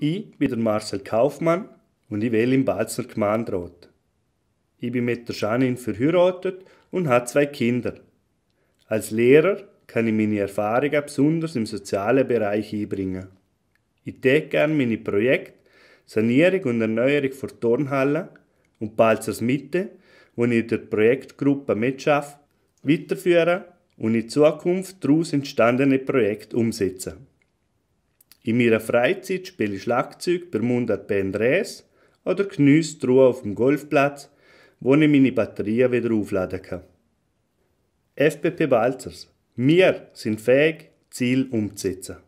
Ich bin der Marcel Kaufmann und ich wähle im Balzer Gemeinderat. Ich bin mit der Janin verheiratet und habe zwei Kinder. Als Lehrer kann ich meine Erfahrungen besonders im sozialen Bereich einbringen. Ich täte gerne meine Projekte Sanierung und Erneuerung von Turnhallen und Balzers Mitte, wo ich in der Projektgruppe mitschaffe, weiterführen und in Zukunft daraus entstandene Projekte umsetzen. In meiner Freizeit spiele ich Schlagzeug bei Mundart Band Res oder genieße die Ruhe auf dem Golfplatz, wo ich meine Batterien wieder aufladen kann. FPP Balzers. Wir sind fähig, Ziel umzusetzen.